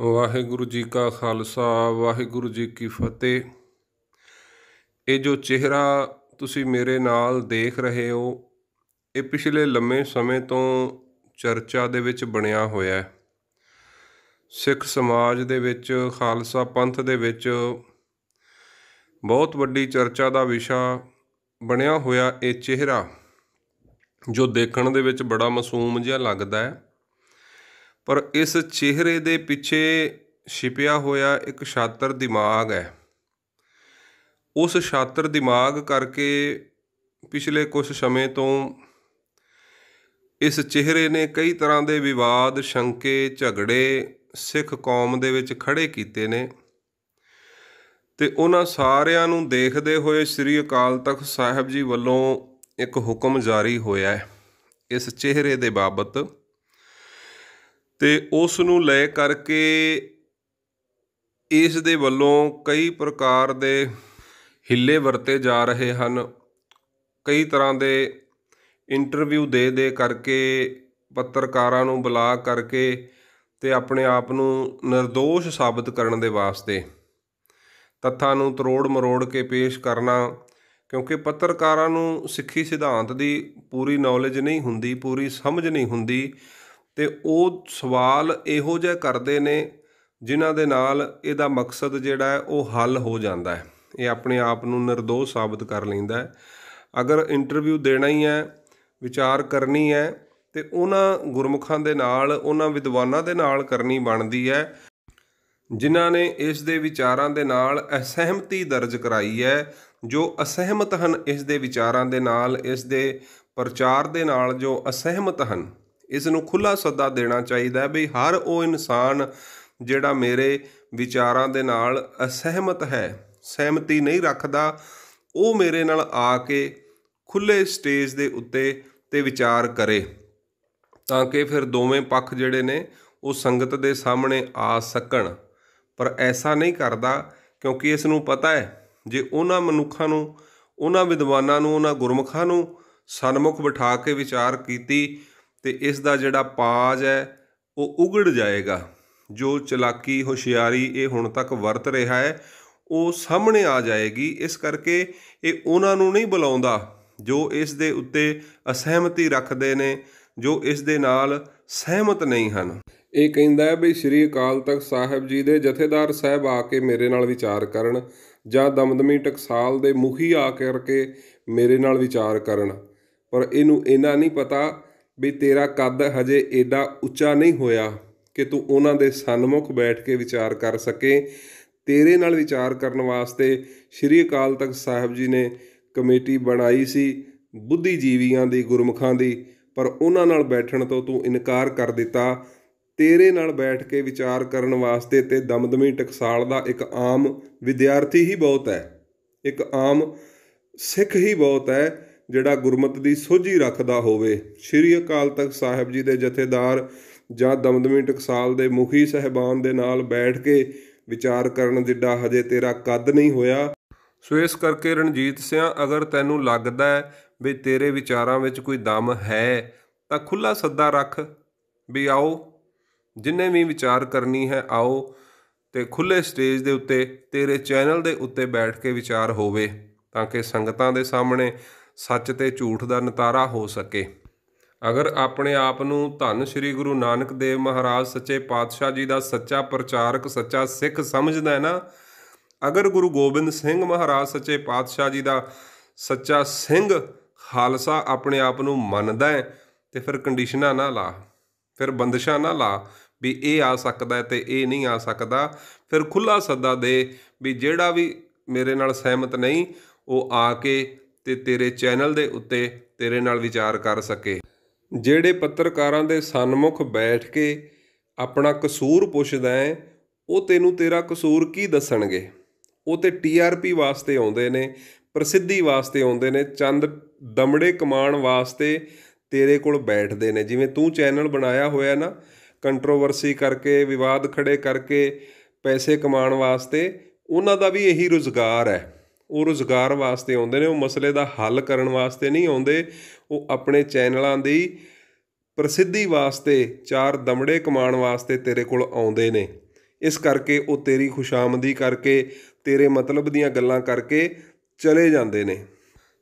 ਵਾਹਿਗੁਰੂ ਜੀ ਕਾ ਖਾਲਸਾ ਵਾਹਿਗੁਰੂ ਜੀ ਕੀ ਫਤਿਹ ਇਹ ਜੋ ਚਿਹਰਾ ਤੁਸੀਂ ਮੇਰੇ ਨਾਲ ਦੇਖ ਰਹੇ ਹੋ ਇਹ ਪਿਛਲੇ ਲੰਮੇ ਸਮੇਂ ਤੋਂ ਚਰਚਾ ਦੇ ਵਿੱਚ ਬਣਿਆ ਹੋਇਆ ਹੈ ਸਿੱਖ ਸਮਾਜ ਦੇ ਵਿੱਚ ਖਾਲਸਾ ਪੰਥ ਦੇ ਵਿੱਚ ਬਹੁਤ ਵੱਡੀ ਚਰਚਾ ਦਾ ਵਿਸ਼ਾ ਬਣਿਆ ਹੋਇਆ ਇਹ ਚਿਹਰਾ ਜੋ ਦੇਖਣ ਦੇ ਵਿੱਚ ਬੜਾ ਮਾਸੂਮ ਜਿਹਾ ਲੱਗਦਾ ਹੈ ਪਰ ਇਸ ਚਿਹਰੇ ਦੇ ਪਿੱਛੇ ਛਿਪਿਆ ਹੋਇਆ ਇੱਕ ਛਾਤਰ ਦਿਮਾਗ ਹੈ ਉਸ ਛਾਤਰ ਦਿਮਾਗ ਕਰਕੇ ਪਿਛਲੇ ਕੁਝ ਸਮੇਂ ਤੋਂ ਇਸ ਚਿਹਰੇ ਨੇ ਕਈ ਤਰ੍ਹਾਂ ਦੇ ਵਿਵਾਦ ਸ਼ੰਕੇ ਝਗੜੇ ਸਿੱਖ ਕੌਮ ਦੇ ਵਿੱਚ ਖੜੇ ਕੀਤੇ ਨੇ ਤੇ ਉਹਨਾਂ ਸਾਰਿਆਂ ਨੂੰ ਦੇਖਦੇ ਹੋਏ ਸ੍ਰੀ ਅਕਾਲ ਤਖਤ ਸਾਹਿਬ ਜੀ ਵੱਲੋਂ ਇੱਕ ਹੁਕਮ ਜਾਰੀ ਹੋਇਆ ਹੈ ਇਸ ਚਿਹਰੇ ਦੇ ਬਾਬਤ ਤੇ ਉਸ ਨੂੰ ਲੈ ਕਰਕੇ ਇਸ ਦੇ ਵੱਲੋਂ ਕਈ ਪ੍ਰਕਾਰ ਦੇ ਹਿੱਲੇ ਵਰਤੇ ਜਾ ਰਹੇ ਹਨ ਕਈ ਤਰ੍ਹਾਂ ਦੇ ਇੰਟਰਵਿਊ ਦੇ ਦੇ ਕਰਕੇ ਪੱਤਰਕਾਰਾਂ ਨੂੰ ਬੁਲਾ ਕਰਕੇ ਤੇ ਆਪਣੇ ਆਪ ਨੂੰ નિર્ਦੋਸ਼ ਸਾਬਤ ਕਰਨ ਦੇ ਵਾਸਤੇ ਤੱਥਾਂ ਨੂੰ ਤਰੋੜ ਮਰੋੜ ਕੇ ਪੇਸ਼ ਕਰਨਾ ਕਿਉਂਕਿ ਪੱਤਰਕਾਰਾਂ ਨੂੰ ਸਿੱਖੀ ਸਿਧਾਂਤ ਦੀ ਪੂਰੀ ਨੌਲੇਜ ਨਹੀਂ ਹੁੰਦੀ ਪੂਰੀ ਸਮਝ ਨਹੀਂ ਹੁੰਦੀ ਤੇ ਉਹ ਸਵਾਲ ਇਹੋ ਜਿਹੇ ਕਰਦੇ ਨੇ ਜਿਨ੍ਹਾਂ ਦੇ ਨਾਲ ਇਹਦਾ ਮਕਸਦ ਜਿਹੜਾ ਹੈ ਉਹ ਹੱਲ ਹੋ ਜਾਂਦਾ ਹੈ ਇਹ ਆਪਣੇ ਆਪ ਨੂੰ નિર્ਦੋਸ਼ ਸਾਬਤ ਕਰ ਲੈਂਦਾ ਹੈ ਅਗਰ ਇੰਟਰਵਿਊ ਦੇਣਾ ਹੀ ਹੈ ਵਿਚਾਰ ਕਰਨੀ ਹੈ ਤੇ ਉਹਨਾਂ ਗੁਰਮੁਖਾਂ ਦੇ ਨਾਲ ਉਹਨਾਂ ਵਿਦਵਾਨਾਂ ਦੇ ਨਾਲ ਕਰਨੀ ਬਣਦੀ ਹੈ ਜਿਨ੍ਹਾਂ ਨੇ ਇਸ ਦੇ ਵਿਚਾਰਾਂ ਦੇ ਨਾਲ ਅਸਹਿਮਤੀ ਦਰਜ ਕਰਾਈ ਹੈ ਜੋ ਅਸਹਿਮਤ ਹਨ ਇਸ ਦੇ ਵਿਚਾਰਾਂ ਦੇ ਨਾਲ ਇਸ ਦੇ ਪ੍ਰਚਾਰ ਦੇ ਨਾਲ ਜੋ ਅਸਹਿਮਤ ਹਨ ਇਸ ਨੂੰ ਖੁੱਲਾ ਸੱਦਾ ਦੇਣਾ ਚਾਹੀਦਾ ਹੈ ਵੀ ਹਰ ਉਹ ਇਨਸਾਨ ਜਿਹੜਾ ਮੇਰੇ ਵਿਚਾਰਾਂ ਦੇ ਨਾਲ ਅਸਹਿਮਤ ਹੈ ਸਹਿਮਤੀ ਨਹੀਂ ਰੱਖਦਾ ਉਹ ਮੇਰੇ ਨਾਲ ਆ ਕੇ ਖੁੱਲੇ ਸਟੇਜ ਦੇ ਉੱਤੇ ਤੇ ਵਿਚਾਰ ਕਰੇ ਤਾਂ ਕਿ ਫਿਰ ਦੋਵੇਂ ਪੱਖ ਜਿਹੜੇ ਨੇ ਉਹ ਸੰਗਤ ਦੇ ਸਾਹਮਣੇ ਆ ਸਕਣ ਪਰ ਐਸਾ ਨਹੀਂ ਕਰਦਾ ਕਿਉਂਕਿ ਇਸ ਨੂੰ ਪਤਾ ਹੈ ਜੇ ਉਹਨਾਂ ਮਨੁੱਖਾਂ ਨੂੰ ਉਹਨਾਂ ਵਿਦਵਾਨਾਂ ਨੂੰ ਉਹਨਾਂ ਗੁਰਮਖਾਂ ਨੂੰ ਸਨਮੁਖ ਬਿਠਾ ਕੇ ਵਿਚਾਰ ਕੀਤੀ ਤੇ ਇਸ ਦਾ ਜਿਹੜਾ ਪਾਜ ਹੈ ਉਹ ਉਗੜ ਜਾਏਗਾ ਜੋ ਚਲਾਕੀ ਹੁਸ਼ਿਆਰੀ ਇਹ ਹੁਣ ਤੱਕ ਵਰਤ ਰਿਹਾ ਹੈ ਉਹ ਸਾਹਮਣੇ ਆ ਜਾਏਗੀ ਇਸ ਕਰਕੇ ਇਹ ਉਹਨਾਂ ਨੂੰ ਨਹੀਂ ਬੁਲਾਉਂਦਾ ਜੋ ਇਸ ਦੇ ਉੱਤੇ ਅਸਹਿਮਤੀ ਰੱਖਦੇ ਨੇ ਜੋ ਇਸ ਦੇ ਨਾਲ ਸਹਿਮਤ ਨਹੀਂ ਹਨ ਇਹ ਕਹਿੰਦਾ ਹੈ ਵੀ ਸ੍ਰੀ ਅਕਾਲ ਤਖਤ ਸਾਹਿਬ ਜੀ ਦੇ ਜਥੇਦਾਰ ਸਾਹਿਬ ਆ ਕੇ ਮੇਰੇ ਨਾਲ ਵਿਚਾਰ ਕਰਨ ਜਾਂ ਦਮਦਮੀ ਟਕਸਾਲ ਦੇ ਮੁਖੀ ਆ ਕਰਕੇ ਮੇਰੇ ਨਾਲ ਵਿਚਾਰ ਕਰਨ ਪਰ ਇਹਨੂੰ ਇਹਨਾਂ ਨਹੀਂ ਪਤਾ ਵੀ ਤੇਰਾ ਕੱਦ ਹਜੇ ਏਡਾ ਉੱਚਾ ਨਹੀਂ ਹੋਇਆ ਕਿ ਤੂੰ ਉਹਨਾਂ ਦੇ ਸਨਮੁਖ ਬੈਠ ਕੇ ਵਿਚਾਰ ਕਰ ਸਕੇ ਤੇਰੇ ਨਾਲ ਵਿਚਾਰ ਕਰਨ ਵਾਸਤੇ ਸ੍ਰੀ ਅਕਾਲ ਤਖਤ ਸਾਹਿਬ ਜੀ ਨੇ ਕਮੇਟੀ ਬਣਾਈ ਸੀ ਬੁੱਧੀਜੀਵੀਆਂ ਦੀ ਗੁਰਮਖਾਂ ਦੀ ਪਰ ਉਹਨਾਂ ਨਾਲ ਬੈਠਣ ਤੋਂ ਤੂੰ ਇਨਕਾਰ ਕਰ ਦਿੱਤਾ ਤੇਰੇ ਨਾਲ ਬੈਠ ਕੇ ਵਿਚਾਰ ਕਰਨ ਵਾਸਤੇ ਤੇ ਦਮਦਮੀ ਟਕਸਾਲ ਦਾ ਇੱਕ ਆਮ ਵਿਦਿਆਰਥੀ ਹੀ ਬਹੁਤ ਹੈ ਇੱਕ ਆਮ ਸਿੱਖ ਹੀ ਬਹੁਤ ਹੈ ਜਿਹੜਾ ਗੁਰਮਤ ਦੀ ਸੋਝੀ ਰੱਖਦਾ ਹੋਵੇ ਸ਼੍ਰੀ ਅਕਾਲ ਤਖਤ ਸਾਹਿਬ ਜੀ ਦੇ ਜਥੇਦਾਰ ਜਾਂ ਦਮਦਮੀ ਟਕਸਾਲ ਦੇ ਮੁਖੀ ਸਹਿਬਾਨ ਦੇ ਨਾਲ ਬੈਠ ਕੇ ਵਿਚਾਰ ਕਰਨ ਜਿੱਡਾ ਹਜੇ ਤੇਰਾ ਕੱਦ ਨਹੀਂ ਹੋਇਆ ਸੋ ਇਸ ਕਰਕੇ ਰਣਜੀਤ ਸਿੰਘ ਅਗਰ ਤੈਨੂੰ ਲੱਗਦਾ ਹੈ ਵੀ ਤੇਰੇ ਵਿਚਾਰਾਂ ਵਿੱਚ ਕੋਈ ਦਮ ਹੈ ਤਾਂ ਖੁੱਲਾ ਸੱਦਾ ਰੱਖ ਵੀ ਆਓ ਜਿੰਨੇ ਵੀ ਵਿਚਾਰ ਕਰਨੀ ਹੈ ਆਓ ਤੇ ਖੁੱਲੇ ਸਟੇਜ ਦੇ ਉੱਤੇ ਤੇਰੇ ਚੈਨਲ ਦੇ ਉੱਤੇ ਬੈਠ ਕੇ ਵਿਚਾਰ ਹੋਵੇ ਤਾਂ ਕਿ ਸੰਗਤਾਂ ਦੇ ਸਾਹਮਣੇ ਸੱਚ ਤੇ ਝੂਠ ਦਾ ਨਤਾਰਾ ਹੋ ਸਕੇ ਅਗਰ ਆਪਣੇ ਆਪ ਨੂੰ ਧੰਨ ਸ੍ਰੀ ਗੁਰੂ ਨਾਨਕ ਦੇਵ ਮਹਾਰਾਜ ਸੱਚੇ ਪਾਤਸ਼ਾਹ ਜੀ ਦਾ ਸੱਚਾ ਪ੍ਰਚਾਰਕ ਸੱਚਾ ਸਿੱਖ ਸਮਝਦਾ ਹੈ ਨਾ ਅਗਰ ਗੁਰੂ ਗੋਬਿੰਦ ਸਿੰਘ ਮਹਾਰਾਜ ਸੱਚੇ ਪਾਤਸ਼ਾਹ ਜੀ ਦਾ ਸੱਚਾ ਸਿੰਘ ਖਾਲਸਾ ਆਪਣੇ ਆਪ ਨੂੰ ਮੰਨਦਾ ਹੈ ਤੇ ਫਿਰ ਕੰਡੀਸ਼ਨਾਂ ਨਾ ਲਾ ਫਿਰ ਬੰਦਸ਼ਾਂ ਨਾ ਲਾ ਵੀ ਇਹ ਆ ਸਕਦਾ ਹੈ ਤੇ ਇਹ ਨਹੀਂ ਆ ਸਕਦਾ ਫਿਰ ਖੁੱਲਾ ਸੱਦਾ ਦੇ ਵੀ ਜਿਹੜਾ ਵੀ ਮੇਰੇ ਨਾਲ ਸਹਿਮਤ ਨਹੀਂ ਉਹ ਆ ਕੇ ਤੇ ਤੇਰੇ ਚੈਨਲ ਦੇ ਉੱਤੇ ਤੇਰੇ ਨਾਲ ਵਿਚਾਰ ਕਰ ਸਕੇ ਜਿਹੜੇ ਪੱਤਰਕਾਰਾਂ ਦੇ ਸਨਮੁਖ ਬੈਠ ਕੇ ਆਪਣਾ ਕਸੂਰ ਪੁੱਛਦਾ ਹੈ ਉਹ ਤੈਨੂੰ ਤੇਰਾ ਕਸੂਰ ਕੀ ਦੱਸਣਗੇ ਉਹ ਤੇ ਟੀਆਰਪੀ ਵਾਸਤੇ ਆਉਂਦੇ ਨੇ ਪ੍ਰਸਿੱਧੀ ਵਾਸਤੇ ਆਉਂਦੇ ਨੇ ਚੰਦ ਦਮੜੇ ਕਮਾਉਣ ਵਾਸਤੇ ਤੇਰੇ ਕੋਲ ਬੈਠਦੇ ਨੇ ਜਿਵੇਂ ਤੂੰ ਚੈਨਲ ਬਣਾਇਆ ਹੋਇਆ ਨਾ ਕੰਟਰੋਵਰਸੀ ਕਰਕੇ ਵਿਵਾਦ ਖੜੇ ਕਰਕੇ ਪੈਸੇ ਕਮਾਉਣ ਵਾਸਤੇ ਉਹਨਾਂ ਦਾ ਵੀ ਇਹੀ ਰੁਜ਼ਗਾਰ ਹੈ ਉਹ ਰੋਜ਼ਗਾਰ ਵਾਸਤੇ ਆਉਂਦੇ ਨੇ ਉਹ ਮਸਲੇ ਦਾ ਹੱਲ ਕਰਨ ਵਾਸਤੇ ਨਹੀਂ ਆਉਂਦੇ ਉਹ ਆਪਣੇ ਚੈਨਲਾਂ ਦੀ ਪ੍ਰਸਿੱਧੀ ਵਾਸਤੇ ਚਾਰ ਦਮੜੇ ਕਮਾਉਣ ਵਾਸਤੇ ਤੇਰੇ ਕੋਲ ਆਉਂਦੇ ਨੇ ਇਸ ਕਰਕੇ ਉਹ ਤੇਰੀ ਖੁਸ਼ਾਮਦੀ ਕਰਕੇ ਤੇਰੇ ਮਤਲਬ ਦੀਆਂ ਗੱਲਾਂ ਕਰਕੇ ਚਲੇ ਜਾਂਦੇ ਨੇ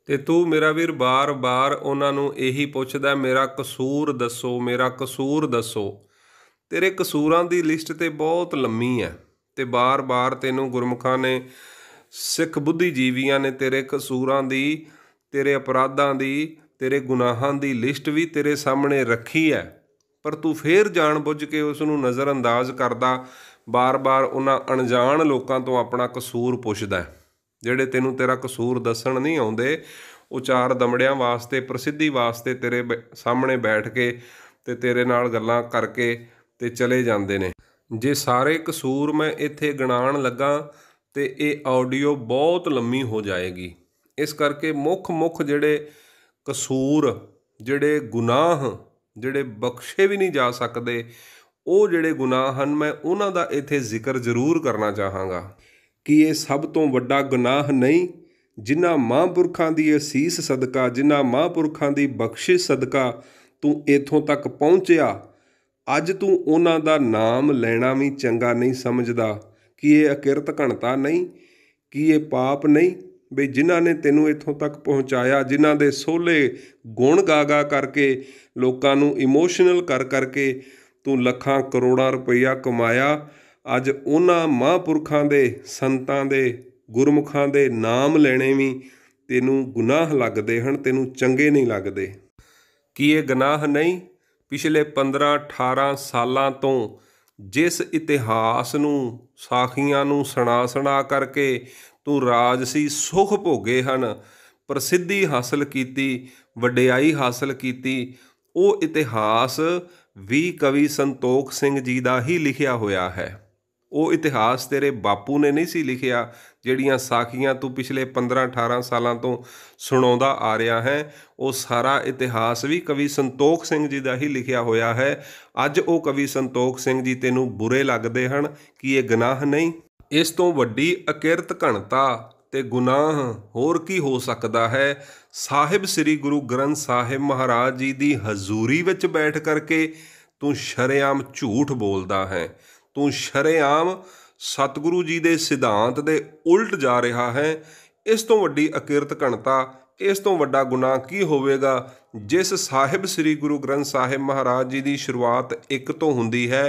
ਤੇ ਤੂੰ ਮੇਰਾ ਵੀਰ ਬਾਰ-ਬਾਰ ਉਹਨਾਂ ਨੂੰ ਇਹੀ ਪੁੱਛਦਾ ਮੇਰਾ ਕਸੂਰ ਦੱਸੋ ਮੇਰਾ ਕਸੂਰ ਦੱਸੋ ਤੇਰੇ ਕਸੂਰਾਂ ਦੀ ਲਿਸਟ ਤੇ ਬਹੁਤ ਲੰਮੀ ਹੈ ਤੇ ਬਾਰ-ਬਾਰ ਤੈਨੂੰ ਗੁਰਮੁਖਾਂ ਨੇ ਸਿੱਖ ਬੁੱਧੀਜੀਵੀਆਂ ਨੇ ਤੇਰੇ ਕਸੂਰਾਂ ਦੀ ਤੇਰੇ ਅਪਰਾਧਾਂ ਦੀ ਤੇਰੇ ਗੁਨਾਹਾਂ ਦੀ ਲਿਸਟ ਵੀ ਤੇਰੇ ਸਾਹਮਣੇ ਰੱਖੀ ਹੈ ਪਰ ਤੂੰ ਫੇਰ ਜਾਣਬੁੱਝ ਕੇ ਉਸ ਨੂੰ ਨਜ਼ਰਅੰਦਾਜ਼ ਕਰਦਾ ਬਾਰ-ਬਾਰ ਉਹਨਾਂ ਅਣਜਾਣ ਲੋਕਾਂ ਤੋਂ ਆਪਣਾ ਕਸੂਰ ਪੁੱਛਦਾ ਜਿਹੜੇ ਤੈਨੂੰ ਤੇਰਾ ਕਸੂਰ ਦੱਸਣ ਨਹੀਂ ਆਉਂਦੇ ਉਹ ਚਾਰ ਦਮੜਿਆਂ ਵਾਸਤੇ ਪ੍ਰਸਿੱਧੀ ਵਾਸਤੇ ਤੇਰੇ ਸਾਹਮਣੇ ਬੈਠ ਕੇ ਤੇ ਤੇਰੇ ਨਾਲ ਗੱਲਾਂ ਕਰਕੇ ਤੇ ਚਲੇ ਜਾਂਦੇ ਨੇ ਜੇ ਸਾਰੇ ਕਸੂਰ ਮੈਂ ਇੱਥੇ ਗਿਣਾਣ ਲੱਗਾ ਤੇ ਇਹ ਆਡੀਓ ਬਹੁਤ ਲੰਮੀ ਹੋ ਜਾਏਗੀ ਇਸ ਕਰਕੇ ਮੁੱਖ ਮੁੱਖ ਜਿਹੜੇ ਕਸੂਰ ਜਿਹੜੇ ਗੁਨਾਹ ਜਿਹੜੇ ਬਖਸ਼ੇ ਵੀ ਨਹੀਂ ਜਾ ਸਕਦੇ ਉਹ ਜਿਹੜੇ ਗੁਨਾਹ ਹਨ ਮੈਂ ਉਹਨਾਂ ਦਾ ਇੱਥੇ ਜ਼ਿਕਰ ਜ਼ਰੂਰ ਕਰਨਾ ਚਾਹਾਂਗਾ ਕਿ ਇਹ ਸਭ ਤੋਂ ਵੱਡਾ ਗੁਨਾਹ ਨਹੀਂ ਜਿਨ੍ਹਾਂ ਮਹਾਂਪੁਰਖਾਂ ਦੀ ਅਸੀਸ ਸਦਕਾ ਜਿਨ੍ਹਾਂ ਮਹਾਂਪੁਰਖਾਂ ਦੀ ਬਖਸ਼ਿਸ਼ ਸਦਕਾ ਤੂੰ ਇੱਥੋਂ ਤੱਕ ਪਹੁੰਚਿਆ ਅੱਜ ਤੂੰ ਉਹਨਾਂ ਦਾ ਨਾਮ ਲੈਣਾ ਵੀ ਚੰਗਾ ਨਹੀਂ ਸਮਝਦਾ ਕੀ ਇਹ ਅਕਿਰਤ ਘਣਤਾ ਨਹੀਂ ਕੀ ਇਹ ਪਾਪ ਨਹੀਂ ਵੀ ਜਿਨ੍ਹਾਂ ਨੇ ਤੈਨੂੰ ਇੱਥੋਂ ਤੱਕ ਪਹੁੰਚਾਇਆ ਜਿਨ੍ਹਾਂ ਦੇ ਸੋਲੇ ਗੁਣ ਗਾਗਾ ਕਰਕੇ ਲੋਕਾਂ ਨੂੰ ਇਮੋਸ਼ਨਲ ਕਰ ਕਰਕੇ ਤੂੰ ਲੱਖਾਂ ਕਰੋੜਾਂ ਰੁਪਈਆ ਕਮਾਇਆ ਅੱਜ ਉਹਨਾਂ ਮਹਾਂਪੁਰਖਾਂ ਦੇ ਸੰਤਾਂ ਦੇ ਗੁਰਮੁਖਾਂ ਦੇ ਨਾਮ ਲੈਣੇ ਵੀ ਤੈਨੂੰ ਗੁਨਾਹ ਲੱਗਦੇ ਹਨ ਤੈਨੂੰ ਚੰਗੇ ਨਹੀਂ ਲੱਗਦੇ ਕੀ ਇਹ ਗੁਨਾਹ ਨਹੀਂ ਪਿਛਲੇ 15 18 ਸਾਲਾਂ ਤੋਂ ਜਿਸ ਇਤਿਹਾਸ ਨੂੰ ਸਾਖੀਆਂ ਨੂੰ ਸੁਣਾ ਸੁਣਾ ਕਰਕੇ ਤੂੰ ਰਾਜਸੀ ਸੁਖ ਭੋਗੇ ਹਨ ਪ੍ਰਸਿੱਧੀ ਹਾਸਲ ਕੀਤੀ ਵਡਿਆਈ ਹਾਸਲ ਕੀਤੀ ਉਹ ਇਤਿਹਾਸ ਵੀ ਕਵੀ ਸੰਤੋਖ ਸਿੰਘ ਜੀ ਦਾ ਹੀ ਲਿਖਿਆ ਹੋਇਆ ਹੈ ਉਹ ਇਤਿਹਾਸ ਤੇਰੇ ਬਾਪੂ ਨੇ ਨਹੀਂ ਸੀ ਲਿਖਿਆ ਜਿਹੜੀਆਂ ਸਾਖੀਆਂ ਤੂੰ ਪਿਛਲੇ 15 18 ਸਾਲਾਂ ਤੋਂ ਸੁਣਾਉਂਦਾ ਆ ਰਿਹਾ ਹੈ ਉਹ ਸਾਰਾ ਇਤਿਹਾਸ ਵੀ ਕਵੀ ਸੰਤੋਖ ਸਿੰਘ ਜੀ ਦਾ ਹੀ ਲਿਖਿਆ ਹੋਇਆ ਹੈ ਅੱਜ ਉਹ ਕਵੀ ਸੰਤੋਖ ਸਿੰਘ ਜੀ ਤੈਨੂੰ ਬੁਰੇ ਲੱਗਦੇ ਹਨ ਕਿ ਇਹ ਗੁਨਾਹ ਨਹੀਂ ਇਸ ਤੋਂ ਵੱਡੀ ਅਕਿਰਤ ਘਣਤਾ ਤੇ ਗੁਨਾਹ ਹੋਰ ਕੀ ਹੋ ਸਕਦਾ ਹੈ ਸਾਹਿਬ ਸ੍ਰੀ ਗੁਰੂ ਗ੍ਰੰਥ ਸਾਹਿਬ ਮਹਾਰਾਜ ਜੀ ਦੀ ਹਜ਼ੂਰੀ ਵਿੱਚ ਬੈਠ ਕਰਕੇ ਤੂੰ ਸ਼ਰਿਆਮ ਝੂਠ ਬੋਲਦਾ ਹੈ ਤੂੰ ਸ਼ਰੇਆਮ ਸਤਿਗੁਰੂ ਜੀ ਦੇ ਸਿਧਾਂਤ ਦੇ ਉਲਟ ਜਾ ਰਿਹਾ ਹੈ ਇਸ ਤੋਂ ਵੱਡੀ ਅਕਿਰਤ ਘਣਤਾ ਇਸ ਤੋਂ ਵੱਡਾ ਗੁਨਾਹ ਕੀ ਹੋਵੇਗਾ ਜਿਸ ਸਾਹਿਬ ਸ੍ਰੀ ਗੁਰੂ ਗ੍ਰੰਥ ਸਾਹਿਬ ਮਹਾਰਾਜ ਜੀ ਦੀ ਸ਼ੁਰੂਆਤ ਇੱਕ ਤੋਂ ਹੁੰਦੀ ਹੈ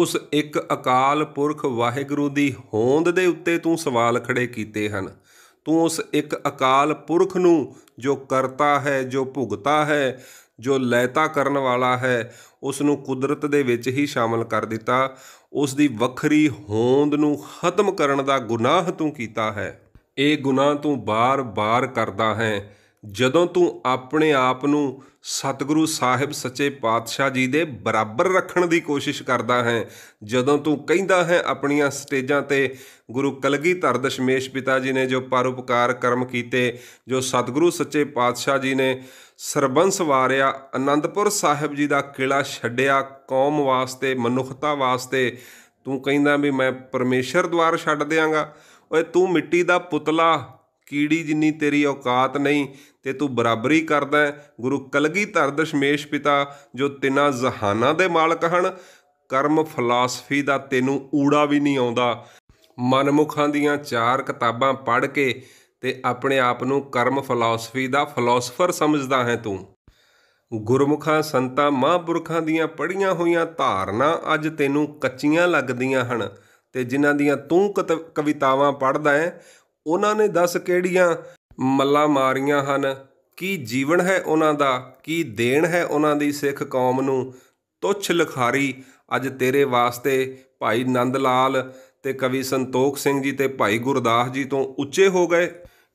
ਉਸ ਇੱਕ ਅਕਾਲ ਪੁਰਖ ਵਾਹਿਗੁਰੂ ਦੀ ਹੋਂਦ ਦੇ ਉੱਤੇ ਤੂੰ ਸਵਾਲ ਖੜੇ ਕੀਤੇ ਹਨ ਤੂੰ ਉਸ ਇੱਕ ਅਕਾਲ ਪੁਰਖ ਨੂੰ ਜੋ ਕਰਤਾ ਹੈ ਜੋ ਭੁਗਤਾ ਹੈ ਜੋ ਲੈਤਾ ਕਰਨ ਵਾਲਾ ਹੈ ਉਸ ਨੂੰ ਕੁਦਰਤ ਦੇ ਵਿੱਚ ਹੀ ਸ਼ਾਮਲ ਕਰ ਦਿੱਤਾ ਉਸ ਦੀ ਵੱਖਰੀ ਹੋਂਦ ਨੂੰ ਖਤਮ ਕਰਨ ਦਾ ਗੁਨਾਹ ਤੂੰ ਕੀਤਾ ਹੈ ਇਹ ਗੁਨਾਹ ਤੂੰ ਬਾਰ-ਬਾਰ ਕਰਦਾ ਹੈ ਜਦੋਂ ਤੂੰ ਆਪਣੇ ਆਪ ਨੂੰ ਸਤਿਗੁਰੂ ਸਾਹਿਬ ਸੱਚੇ ਪਾਤਸ਼ਾਹ ਜੀ ਦੇ ਬਰਾਬਰ ਰੱਖਣ ਦੀ ਕੋਸ਼ਿਸ਼ ਕਰਦਾ ਹੈ ਜਦੋਂ ਤੂੰ ਕਹਿੰਦਾ ਹੈ ਆਪਣੀਆਂ ਸਟੇਜਾਂ ਤੇ ਗੁਰੂ ਕਲਗੀਧਰ ਦਸ਼ਮੇਸ਼ ਪਿਤਾ ਜੀ ਨੇ ਜੋ ਪਰਉਪਕਾਰ ਕਰਮ ਕੀਤੇ ਜੋ ਸਤਿਗੁਰੂ ਸੱਚੇ ਪਾਤਸ਼ਾਹ ਜੀ ਨੇ ਸਰਬੰਸ ਵਾਰਿਆ ਆਨੰਦਪੁਰ ਸਾਹਿਬ ਜੀ ਦਾ ਕਿਲਾ ਛੱਡਿਆ ਕੌਮ ਵਾਸਤੇ ਮਨੁੱਖਤਾ ਵਾਸਤੇ ਤੂੰ ਕਹਿੰਦਾ ਵੀ ਮੈਂ ਪਰਮੇਸ਼ਰ ਦਵਾਰ ਛੱਡ ਦੇਵਾਂਗਾ ਓਏ ਤੂੰ ਮਿੱਟੀ ਦਾ ਪੁਤਲਾ ਕੀੜੀ ਜਿੰਨੀ ਤੇਰੀ ਔਕਾਤ ਨਹੀਂ ਤੇ ਤੂੰ ਬਰਾਬਰੀ ਕਰਦਾ ਗੁਰੂ ਕਲਗੀਧਰ ਦਸ਼ਮੇਸ਼ ਪਿਤਾ ਜੋ ਤਿੰਨਾਂ ਜ਼ਹਾਨਾਂ ਦੇ ਮਾਲਕ ਹਨ ਕਰਮ ਫਲਾਸਫੀ ਦਾ ਤੈਨੂੰ ਊੜਾ ਵੀ ਨਹੀਂ ਆਉਂਦਾ ਮਨਮੁਖਾਂ ਦੀਆਂ ਚਾਰ ਕਿਤਾਬਾਂ ਪੜ੍ਹ ਕੇ ਤੇ ਆਪਣੇ ਆਪ ਨੂੰ ਕਰਮ ਫਲਾਸਫੀ ਦਾ ਫਿਲਾਸਫਰ ਸਮਝਦਾ ਹੈ ਤੂੰ ਗੁਰਮੁਖਾਂ ਸੰਤਾਂ ਮਹਾਂਪੁਰਖਾਂ ਦੀਆਂ ਪੜੀਆਂ ਹੋਈਆਂ ਧਾਰਨਾ ਅੱਜ ਤੈਨੂੰ ਕੱਚੀਆਂ ਲੱਗਦੀਆਂ ਹਨ ਤੇ ਜਿਨ੍ਹਾਂ ਦੀਆਂ ਤੂੰ ਕਵਿਤਾਵਾਂ ਪੜ੍ਹਦਾ ਹੈ ਉਹਨਾਂ ਨੇ ਦੱਸ ਕਿਹੜੀਆਂ ਮੱਲਾ ਮਾਰੀਆਂ ਹਨ ਕੀ ਜੀਵਨ ਹੈ ਉਹਨਾਂ ਦਾ ਕੀ ਦੇਣ ਹੈ ਉਹਨਾਂ ਦੀ ਸਿੱਖ ਕੌਮ ਨੂੰ ਤੁਛ ਲਖਾਰੀ ਅੱਜ ਤੇਰੇ ਵਾਸਤੇ ਭਾਈ ਨੰਦ ਲਾਲ ਤੇ ਕਵੀ ਸੰਤੋਖ ਸਿੰਘ ਜੀ ਤੇ ਭਾਈ ਗੁਰਦਾਸ ਜੀ ਤੋਂ ਉੱਚੇ ਹੋ ਗਏ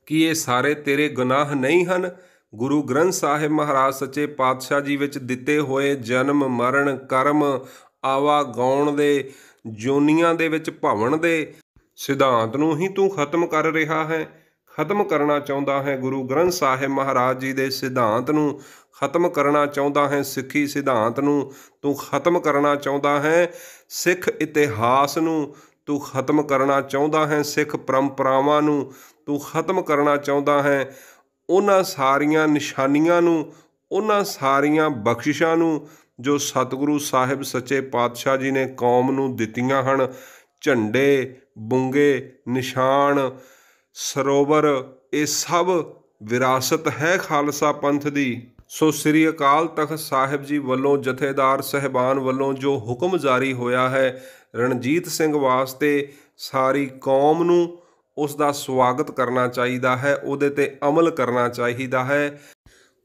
ਕਿ ਇਹ ਸਾਰੇ ਤੇਰੇ ਗੁਨਾਹ ਨਹੀਂ ਹਨ ਗੁਰੂ ਗ੍ਰੰਥ ਸਾਹਿਬ ਮਹਾਰਾਜ ਸੱਚੇ ਪਾਤਸ਼ਾਹ ਜੀ ਵਿੱਚ ਦਿੱਤੇ ਹੋਏ ਜਨਮ ਮਰਨ ਕਰਮ ਆਵਾ ਗਾਉਣ ਦੇ ਜੋਨੀਆਂ ਦੇ ਵਿੱਚ ਭਵਨ ਦੇ ਸਿਧਾਂਤ ਨੂੰ ਹੀ ਤੂੰ ਖਤਮ ਕਰ ਰਿਹਾ ਹੈ ਖਤਮ ਕਰਨਾ ਚਾਹੁੰਦਾ ਹੈ ਗੁਰੂ ਗ੍ਰੰਥ ਸਾਹਿਬ ਮਹਾਰਾਜ ਜੀ ਦੇ ਸਿਧਾਂਤ ਨੂੰ ਖਤਮ ਕਰਨਾ ਚਾਹੁੰਦਾ ਹੈ ਸਿੱਖੀ ਸਿਧਾਂਤ ਨੂੰ ਤੂੰ ਖਤਮ ਕਰਨਾ ਚਾਹੁੰਦਾ ਹੈ ਸਿੱਖ ਇਤਿਹਾਸ ਨੂੰ ਤੂੰ ਖਤਮ ਕਰਨਾ ਚਾਹੁੰਦਾ ਹੈ ਸਿੱਖ ਪਰੰਪਰਾਵਾਂ ਨੂੰ ਤੂੰ ਖਤਮ ਕਰਨਾ ਚਾਹੁੰਦਾ ਹੈ ਉਹਨਾਂ ਸਾਰੀਆਂ ਨਿਸ਼ਾਨੀਆਂ ਨੂੰ ਉਹਨਾਂ ਸਾਰੀਆਂ ਬਖਸ਼ਿਸ਼ਾਂ ਨੂੰ ਜੋ ਸਤਿਗੁਰੂ ਸਾਹਿਬ ਸੱਚੇ ਪਾਤਸ਼ਾਹ ਜੀ ਨੇ ਕੌਮ ਨੂੰ ਦਿੱਤੀਆਂ ਹਨ ਝੰਡੇ ਬੁੰਗੇ ਨਿਸ਼ਾਨ ਸਰੋਵਰ ਇਹ ਸਭ ਵਿਰਾਸਤ ਹੈ ਖਾਲਸਾ ਪੰਥ ਦੀ ਸੋ ਸ੍ਰੀ ਅਕਾਲ ਤਖਤ ਸਾਹਿਬ ਜੀ ਵੱਲੋਂ ਜਥੇਦਾਰ ਸਹਿਬਾਨ ਵੱਲੋਂ ਜੋ ਹੁਕਮ ਜਾਰੀ ਹੋਇਆ ਹੈ ਰਣਜੀਤ ਸਿੰਘ ਵਾਸਤੇ ਸਾਰੀ ਕੌਮ ਨੂੰ ਉਸ ਦਾ ਸਵਾਗਤ ਕਰਨਾ ਚਾਹੀਦਾ ਹੈ ਉਹਦੇ ਤੇ ਅਮਲ ਕਰਨਾ ਚਾਹੀਦਾ ਹੈ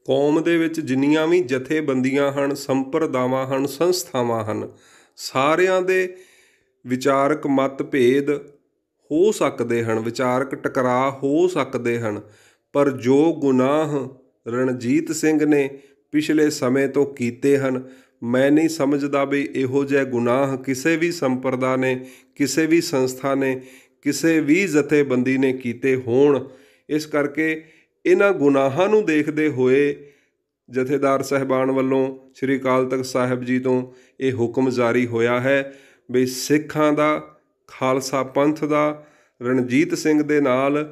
ਕੌਮ ਦੇ ਵਿੱਚ ਜਿੰਨੀਆਂ ਵੀ ਜਥੇਬੰਦੀਆਂ ਹਨ ਸੰਪਰਦਾਵਾਂ ਹਨ ਸੰਸਥਾਵਾਂ ਹਨ ਸਾਰਿਆਂ ਦੇ ਵਿਚਾਰਕ ਮਤਭੇਦ ਹੋ ਸਕਦੇ ਹਨ ਵਿਚਾਰਕ ਟਕਰਾਅ ਹੋ ਸਕਦੇ ਹਨ ਪਰ ਜੋ ਗੁਨਾਹ ਰਣਜੀਤ ਸਿੰਘ ਨੇ ਪਿਛਲੇ ਸਮੇਂ ਤੋਂ ਕੀਤੇ ਹਨ ਮੈਂ ਨਹੀਂ ਸਮਝਦਾ ਵੀ ਇਹੋ ਜਿਹੇ ਗੁਨਾਹ ਕਿਸੇ ਵੀ ਸੰਪਰਦਾ ਨੇ ਕਿਸੇ ਵੀ ਸੰਸਥਾ ਨੇ ਕਿਸੇ ਵੀ ਜਥੇਬੰਦੀ ਨੇ ਕੀਤੇ ਹੋਣ ਇਸ ਕਰਕੇ ਇਹਨਾਂ ਗੁਨਾਹਾਂ ਨੂੰ ਦੇਖਦੇ ਹੋਏ ਜਥੇਦਾਰ ਸਹਿਬਾਨ ਵੱਲੋਂ ਸ੍ਰੀ ਕਾਲ ਤਖਤ ਸਾਹਿਬ ਜੀ ਤੋਂ ਇਹ ਹੁਕਮ ਜਾਰੀ ਹੋਇਆ ਹੈ ਵੀ ਸਿੱਖਾਂ ਦਾ ਖਾਲਸਾ ਪੰਥ ਦਾ ਰਣਜੀਤ ਸਿੰਘ ਦੇ ਨਾਲ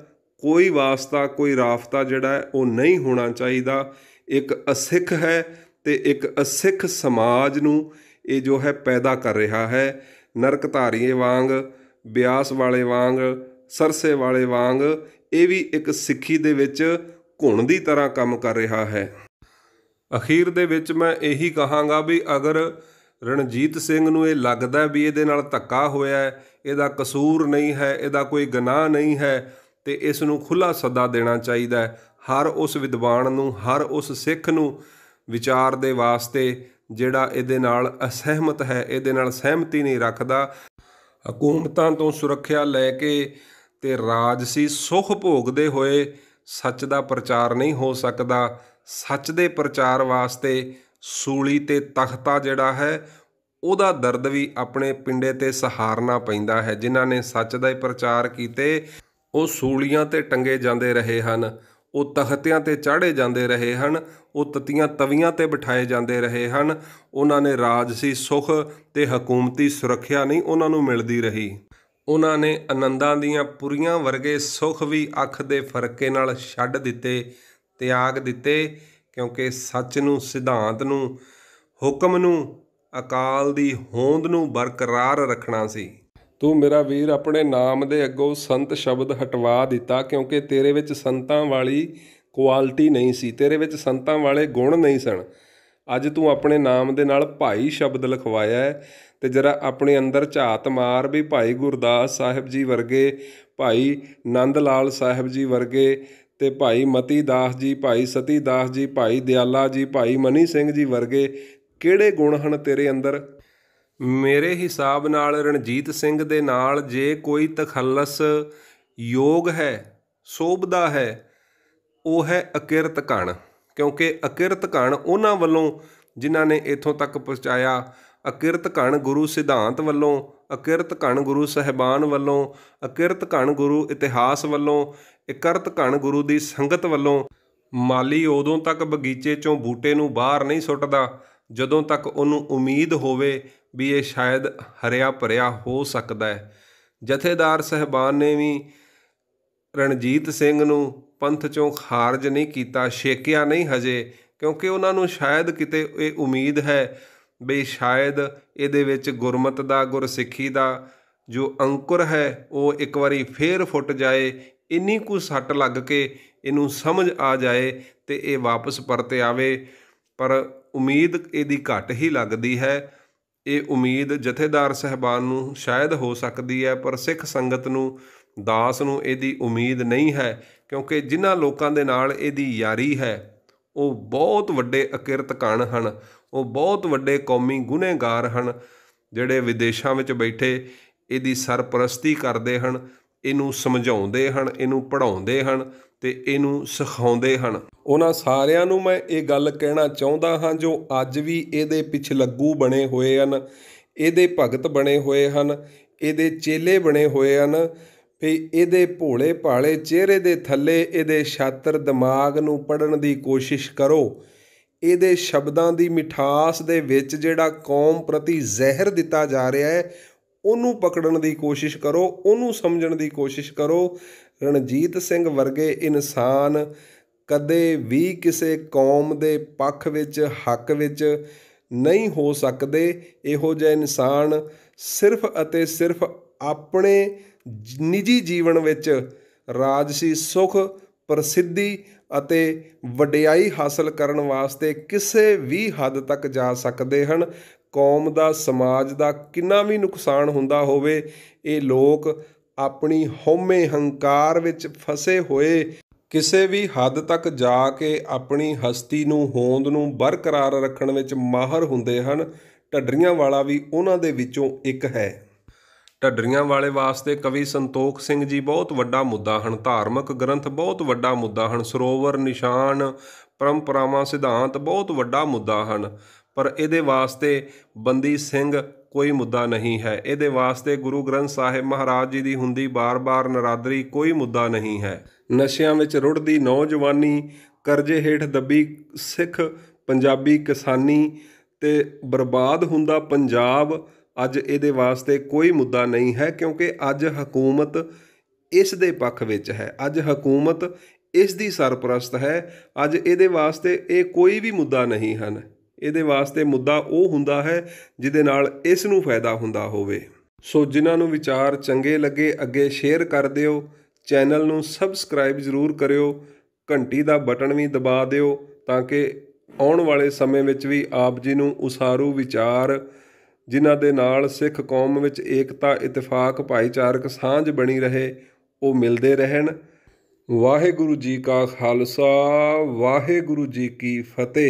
ਕੋਈ ਵਾਸਤਾ ਕੋਈ ਰਾਫਤਾ ਜਿਹੜਾ ਉਹ ਨਹੀਂ ਹੋਣਾ ਚਾਹੀਦਾ ਇੱਕ ਅਸਿੱਖ ਹੈ ਤੇ ਇੱਕ ਅਸਿੱਖ ਸਮਾਜ ਨੂੰ ਇਹ ਜੋ ਹੈ ਪੈਦਾ ਕਰ ਰਿਹਾ ਹੈ ਧਾਰੀਏ ਵਾਂਗ ਬਿਆਸ ਵਾਲੇ ਵਾਂਗ ਸਰਸੇ ਵਾਲੇ ਵਾਂਗ ਇਹ ਵੀ ਇੱਕ ਸਿੱਖੀ ਦੇ ਵਿੱਚ ਘੁਣ ਦੀ ਤਰ੍ਹਾਂ ਕੰਮ ਕਰ ਰਿਹਾ ਹੈ ਅਖੀਰ ਦੇ ਵਿੱਚ ਮੈਂ ਇਹੀ ਕਹਾਂਗਾ ਵੀ ਅਗਰ ਰਣਜੀਤ ਸਿੰਘ ਨੂੰ ਇਹ ਲੱਗਦਾ ਵੀ ਇਹਦੇ ਨਾਲ ਧੱਕਾ ਹੋਇਆ ਹੈ ਇਹਦਾ ਕਸੂਰ ਨਹੀਂ ਹੈ ਇਹਦਾ ਕੋਈ ਗੁਨਾਹ ਨਹੀਂ ਹੈ ਤੇ ਇਸ ਨੂੰ ਖੁੱਲਾ ਸੱਦਾ ਦੇਣਾ ਚਾਹੀਦਾ ਹੈ ਹਰ ਉਸ ਵਿਦਵਾਨ ਨੂੰ ਹਰ ਉਸ ਸਿੱਖ ਨੂੰ ਵਿਚਾਰ ਦੇ ਵਾਸਤੇ ਜਿਹੜਾ ਇਹਦੇ ਨਾਲ ਅਸਹਿਮਤ ਹੈ ਇਹਦੇ ਨਾਲ ਸਹਿਮਤੀ ਨਹੀਂ ਰੱਖਦਾ ਹਕੂਮਤਾਂ ਤੋਂ ਸੁਰੱਖਿਆ ਲੈ ਕੇ ਤੇ ਰਾਜਸੀ ਸੁਖ ਭੋਗਦੇ ਹੋਏ ਸੱਚ ਦਾ ਪ੍ਰਚਾਰ ਨਹੀਂ ਹੋ ਸਕਦਾ ਸੱਚ ਦੇ ਪ੍ਰਚਾਰ ਵਾਸਤੇ ਸੂਲੀ ਤੇ ਤਖਤਾ ਜਿਹੜਾ ਹੈ ਉਹਦਾ ਦਰਦ ਵੀ ਆਪਣੇ ਪਿੰਡੇ ਤੇ ਸਹਾਰਨਾ ਪੈਂਦਾ ਹੈ ਜਿਨ੍ਹਾਂ ਨੇ ਸੱਚ ਦਾ ਹੀ ਪ੍ਰਚਾਰ ਕੀਤੇ ਉਹ ਸੂਲੀਆਂ ਤੇ ਟੰਗੇ ਜਾਂਦੇ ਰਹੇ ਹਨ ਉਹ ਤਖਤਿਆਂ ਤੇ ਚਾੜੇ ਜਾਂਦੇ ਰਹੇ ਹਨ ਉਹ ਤਤੀਆਂ ਤਵੀਆਂ ਤੇ ਬਿਠਾਏ ਜਾਂਦੇ ਰਹੇ ਹਨ ਉਹਨਾਂ ਨੇ ਰਾਜਸੀ ਸੁਖ ਤੇ ਹਕੂਮਤੀ ਸੁਰੱਖਿਆ ਨਹੀਂ ਉਹਨਾਂ ਨੂੰ ਮਿਲਦੀ ਰਹੀ ਉਹਨਾਂ ਨੇ ਆਨੰਦਾਂ ਦੀਆਂ ਪੁਰੀਆਂ ਵਰਗੇ ਸੁਖ ਵੀ ਅੱਖ ਦੇ ਫਰਕੇ ਨਾਲ ਛੱਡ ਦਿੱਤੇ ਤਿਆਗ ਦਿੱਤੇ ਕਿਉਂਕਿ ਸੱਚ ਨੂੰ ਸਿਧਾਂਤ ਨੂੰ ਹੁਕਮ ਨੂੰ ਅਕਾਲ ਦੀ ਹੋਂਦ ਨੂੰ ਬਰਕਰਾਰ ਰੱਖਣਾ ਸੀ ਤੂੰ ਮੇਰਾ ਵੀਰ ਆਪਣੇ ਨਾਮ ਦੇ ਅੱਗੋਂ ਸੰਤ ਸ਼ਬਦ ਹਟਵਾ ਦਿੱਤਾ ਕਿਉਂਕਿ ਤੇਰੇ ਵਿੱਚ ਸੰਤਾਂ ਵਾਲੀ ਕੁਆਲਿਟੀ ਨਹੀਂ ਸੀ ਤੇਰੇ ਵਿੱਚ ਸੰਤਾਂ ਵਾਲੇ ਗੁਣ ਨਹੀਂ ਸਨ ਅੱਜ ਤੂੰ ਆਪਣੇ ਨਾਮ ਦੇ ਨਾਲ ਭਾਈ ਸ਼ਬਦ ਲਿਖਵਾਇਆ ਹੈ ਤੇ ਜਰਾ ਆਪਣੇ ਅੰਦਰ ਝਾਤ ਮਾਰ ਵੀ ਭਾਈ ਗੁਰਦਾਸ ਸਾਹਿਬ ਜੀ ਵਰਗੇ ਭਾਈ ਨੰਦ ਲਾਲ ਸਾਹਿਬ ਜੀ ਵਰਗੇ ਤੇ ਭਾਈ ਮਤੀ ਦਾਸ ਜੀ ਭਾਈ ਸਤੀ ਦਾਸ ਜੀ ਭਾਈ ਦਿਆਲਾ ਜੀ ਭਾਈ ਮਨੀ ਸਿੰਘ ਜੀ ਵਰਗੇ ਕਿਹੜੇ ਗੁਣ ਹਨ ਤੇਰੇ ਅੰਦਰ ਮੇਰੇ ਹਿਸਾਬ ਨਾਲ ਰਣਜੀਤ ਸਿੰਘ ਦੇ ਨਾਲ ਜੇ ਕੋਈ ਤਖੱਲਸ ਯੋਗ ਹੈ ਸੋਭਦਾ ਹੈ ਉਹ ਹੈ ਅਕਿਰਤ ਕਣ ਕਿਉਂਕਿ ਅਕਿਰਤ ਕਣ ਉਹਨਾਂ ਵੱਲੋਂ ਜਿਨ੍ਹਾਂ ਨੇ ਇਥੋਂ ਤੱਕ ਪਹੁੰਚਾਇਆ ਅਕਿਰਤ ਕਣ ਗੁਰੂ ਸਿਧਾਂਤ ਵੱਲੋਂ ਅਕਿਰਤ ਕਣ ਗੁਰੂ ਸਹਿਬਾਨ ਵੱਲੋਂ ਅਕਿਰਤ ਕਣ ਗੁਰੂ ਇਤਿਹਾਸ ਵੱਲੋਂ ਇਕਰਤ ਘਣ ਗੁਰੂ ਦੀ ਸੰਗਤ ਵੱਲੋਂ ਮਾਲੀ ਉਦੋਂ ਤੱਕ ਬਗੀਚੇ ਚੋਂ ਬੂਟੇ ਨੂੰ ਬਾਹਰ ਨਹੀਂ ਸੁੱਟਦਾ ਜਦੋਂ ਤੱਕ ਉਹਨੂੰ ਉਮੀਦ ਹੋਵੇ ਵੀ ਇਹ ਸ਼ਾਇਦ ਹਰਿਆ ਭਰਿਆ ਹੋ ਸਕਦਾ ਹੈ ਜਥੇਦਾਰ ਸਹਿਬਾਨ ਨੇ ਵੀ ਰਣਜੀਤ ਸਿੰਘ ਨੂੰ ਪੰਥ ਚੋਂ ਖਾਰਜ ਨਹੀਂ ਕੀਤਾ ਛੇਕਿਆ ਨਹੀਂ ਹਜੇ ਕਿਉਂਕਿ ਉਹਨਾਂ ਨੂੰ ਸ਼ਾਇਦ ਕਿਤੇ ਇਹ ਉਮੀਦ ਹੈ ਵੀ ਸ਼ਾਇਦ ਇਹਦੇ ਵਿੱਚ ਗੁਰਮਤ ਦਾ ਗੁਰਸਿੱਖੀ ਦਾ ਜੋ ਅੰਕੁਰ ਹੈ ਉਹ ਇੱਕ ਵਾਰੀ ਫੇਰ ਫੁੱਟ ਜਾਏ ਇੰਨੀ ਕੁ ਸੱਟ ਲੱਗ ਕੇ ਇਹਨੂੰ ਸਮਝ ਆ ਜਾਏ ਤੇ ਇਹ ਵਾਪਸ ਪਰਤੇ ਆਵੇ ਪਰ ਉਮੀਦ ਇਹਦੀ ਘੱਟ ਹੀ ਲੱਗਦੀ ਹੈ ਇਹ ਉਮੀਦ ਜਥੇਦਾਰ ਸਹਿਬਾਨ ਨੂੰ ਸ਼ਾਇਦ ਹੋ ਸਕਦੀ ਹੈ ਪਰ ਸਿੱਖ ਸੰਗਤ ਨੂੰ ਦਾਸ ਨੂੰ ਇਹਦੀ ਉਮੀਦ ਨਹੀਂ ਹੈ ਕਿਉਂਕਿ ਜਿਨ੍ਹਾਂ ਲੋਕਾਂ ਦੇ ਨਾਲ ਇਹਦੀ ਯਾਰੀ ਹੈ ਉਹ ਬਹੁਤ ਵੱਡੇ ਅਕਿਰਤ ਕਣ ਹਨ ਉਹ ਬਹੁਤ ਵੱਡੇ ਕੌਮੀ ਗੁਨੇਗਾਰ ਹਨ ਜਿਹੜੇ ਵਿਦੇਸ਼ਾਂ ਵਿੱਚ ਬੈਠੇ ਇਹਦੀ ਸਰਪ੍ਰਸਤੀ ਕਰਦੇ ਹਨ ਇਹਨੂੰ ਸਮਝਾਉਂਦੇ ਹਨ ਇਹਨੂੰ ਪੜ੍ਹਾਉਂਦੇ ਹਨ ਤੇ ਇਹਨੂੰ ਸਿਖਾਉਂਦੇ ਹਨ ਉਹਨਾਂ ਸਾਰਿਆਂ ਨੂੰ ਮੈਂ ਇਹ ਗੱਲ ਕਹਿਣਾ ਚਾਹੁੰਦਾ ਹਾਂ ਜੋ ਅੱਜ ਵੀ ਇਹਦੇ ਪਿੱਛੇ ਲੱਗੂ ਬਣੇ ਹੋਏ ਹਨ ਇਹਦੇ ਭਗਤ ਬਣੇ ਹੋਏ ਹਨ ਇਹਦੇ ਚੇਲੇ ਬਣੇ ਹੋਏ ਹਨ ਵੀ ਇਹਦੇ ਭੋਲੇ ਭਾਲੇ ਚਿਹਰੇ ਦੇ ਥੱਲੇ ਇਹਦੇ ਛਾਤਰ ਦਿਮਾਗ ਨੂੰ ਪੜਨ ਦੀ ਕੋਸ਼ਿਸ਼ ਕਰੋ ਇਹਦੇ ਸ਼ਬਦਾਂ ਦੀ ਮਿਠਾਸ ਦੇ ਵਿੱਚ ਜਿਹੜਾ ਕੌਮ ਪ੍ਰਤੀ ਜ਼ਹਿਰ ਦਿੱਤਾ ਜਾ ਰਿਹਾ ਹੈ ਉਹਨੂੰ ਪਕੜਨ ਦੀ ਕੋਸ਼ਿਸ਼ ਕਰੋ ਉਹਨੂੰ ਸਮਝਣ ਦੀ ਕੋਸ਼ਿਸ਼ ਕਰੋ ਰਣਜੀਤ ਸਿੰਘ ਵਰਗੇ ਇਨਸਾਨ ਕਦੇ ਵੀ ਕਿਸੇ ਕੌਮ ਦੇ ਪੱਖ ਵਿੱਚ ਹੱਕ ਵਿੱਚ ਨਹੀਂ ਹੋ ਸਕਦੇ ਇਹੋ ਜਿਹੇ ਇਨਸਾਨ ਸਿਰਫ ਅਤੇ ਸਿਰਫ ਆਪਣੇ ਨਿੱਜੀ ਜੀਵਨ ਵਿੱਚ ਰਾਜਸੀ ਸੁਖ ਪ੍ਰਸਿੱਧੀ ਅਤੇ ਵਡਿਆਈ ਹਾਸਲ ਕਰਨ ਵਾਸਤੇ ਕਿਸੇ ਵੀ ਹੱਦ ਤੱਕ ਜਾ ਸਕਦੇ ਹਨ ਕੌਮ ਦਾ ਸਮਾਜ ਦਾ ਕਿੰਨਾ ਵੀ ਨੁਕਸਾਨ ਹੁੰਦਾ ਹੋਵੇ ਇਹ ਲੋਕ ਆਪਣੀ ਹਉਮੈ ਹੰਕਾਰ ਵਿੱਚ ਫਸੇ ਹੋਏ ਕਿਸੇ ਵੀ ਹੱਦ ਤੱਕ ਜਾ ਕੇ ਆਪਣੀ ਹਸਤੀ ਨੂੰ ਹੋਂਦ ਨੂੰ ਬਰਕਰਾਰ ਰੱਖਣ ਵਿੱਚ ਮਾਹਰ ਹੁੰਦੇ ਹਨ ਢੱਡਰੀਆਂ ਵਾਲਾ ਵੀ ਉਹਨਾਂ ਦੇ ਵਿੱਚੋਂ ਇੱਕ ਹੈ ਢੱਡਰੀਆਂ ਵਾਲੇ ਵਾਸਤੇ ਕਵੀ ਸੰਤੋਖ ਸਿੰਘ ਜੀ ਬਹੁਤ ਵੱਡਾ ਮੁੱਦਾ ਹਨ ਧਾਰਮਿਕ ਗ੍ਰੰਥ ਬਹੁਤ ਵੱਡਾ ਮੁੱਦਾ ਹਨ ਸਰੋਵਰ ਨਿਸ਼ਾਨ ਪਰੰਪਰਾਵਾਂ ਸਿਧਾਂਤ ਬਹੁਤ ਵੱਡਾ ਮੁੱਦਾ ਹਨ ਪਰ ਇਹਦੇ ਵਾਸਤੇ ਬੰਦੀ ਸਿੰਘ ਕੋਈ ਮੁੱਦਾ ਨਹੀਂ ਹੈ ਇਹਦੇ ਵਾਸਤੇ ਗੁਰੂ ਗ੍ਰੰਥ ਸਾਹਿਬ ਮਹਾਰਾਜ ਜੀ ਦੀ ਹੁੰਦੀ ਬਾਰ-ਬਾਰ ਨਰਾਦਰੀ ਕੋਈ ਮੁੱਦਾ ਨਹੀਂ ਹੈ ਨਸ਼ਿਆਂ ਵਿੱਚ ਰੁੜਦੀ ਨੌਜਵਾਨੀ ਕਰਜ਼ੇ ਹੇਠ ਦੱਬੀ ਸਿੱਖ ਪੰਜਾਬੀ ਕਿਸਾਨੀ ਤੇ ਬਰਬਾਦ ਹੁੰਦਾ ਪੰਜਾਬ ਅੱਜ ਇਹਦੇ ਵਾਸਤੇ ਕੋਈ ਮੁੱਦਾ ਨਹੀਂ ਹੈ ਕਿਉਂਕਿ ਅੱਜ ਹਕੂਮਤ ਇਸ ਦੇ ਪੱਖ ਵਿੱਚ ਹੈ ਅੱਜ ਹਕੂਮਤ ਇਸ ਦੀ ਸਰਪ੍ਰਸਤ ਹੈ ਅੱਜ ਇਹਦੇ ਵਾਸਤੇ ਇਹ ਕੋਈ ਵੀ ਮੁੱਦਾ ਨਹੀਂ ਹਨ ਇਹਦੇ ਵਾਸਤੇ ਮੁੱਦਾ ਉਹ ਹੁੰਦਾ ਹੈ ਜਿਹਦੇ ਨਾਲ ਇਸ ਨੂੰ ਫਾਇਦਾ ਹੁੰਦਾ ਹੋਵੇ ਸੋ ਜਿਨ੍ਹਾਂ ਨੂੰ ਵਿਚਾਰ ਚੰਗੇ ਲੱਗੇ ਅੱਗੇ ਸ਼ੇਅਰ ਕਰ ਦਿਓ ਚੈਨਲ ਨੂੰ ਸਬਸਕ੍ਰਾਈਬ ਜ਼ਰੂਰ ਕਰਿਓ ਘੰਟੀ ਦਾ ਬਟਨ ਵੀ ਦਬਾ ਦਿਓ ਤਾਂ ਕਿ ਆਉਣ ਵਾਲੇ ਸਮੇਂ ਵਿੱਚ ਵੀ ਆਪ ਜੀ ਨੂੰ ਉਸਾਰੂ ਵਿਚਾਰ ਜਿਨ੍ਹਾਂ ਦੇ ਨਾਲ ਸਿੱਖ ਕੌਮ ਵਿੱਚ ਏਕਤਾ ਇਤਫਾਕ ਭਾਈਚਾਰਕ ਸਾਂਝ ਬਣੀ ਰਹੇ ਉਹ ਮਿਲਦੇ ਰਹਿਣ ਵਾਹਿਗੁਰੂ ਜੀ ਕਾ ਖਾਲਸਾ ਵਾਹਿਗੁਰੂ ਜੀ ਕੀ ਫਤਿਹ